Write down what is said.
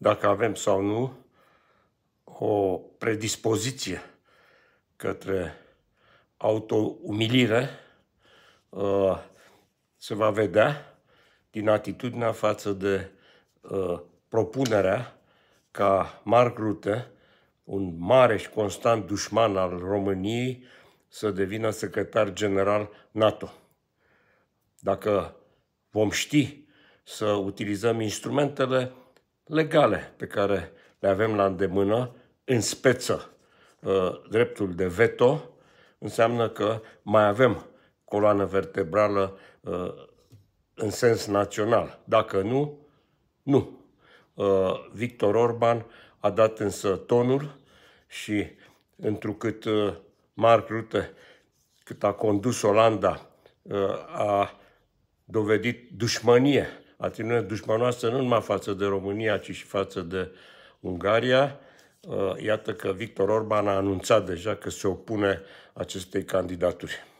dacă avem sau nu o predispoziție către autoumilire, uh, se va vedea din atitudinea față de uh, propunerea ca Marc Rute, un mare și constant dușman al României, să devină secretar general NATO. Dacă vom ști să utilizăm instrumentele, legale pe care le avem la îndemână, în speță uh, dreptul de veto, înseamnă că mai avem coloană vertebrală uh, în sens național. Dacă nu, nu. Uh, Victor Orban a dat însă tonul și întrucât Mark Rutte, cât a condus Olanda, a dovedit dușmănie atitudine dușmanoasă nu numai față de România, ci și față de Ungaria. Uh, iată că Victor Orban a anunțat deja că se opune acestei candidaturi.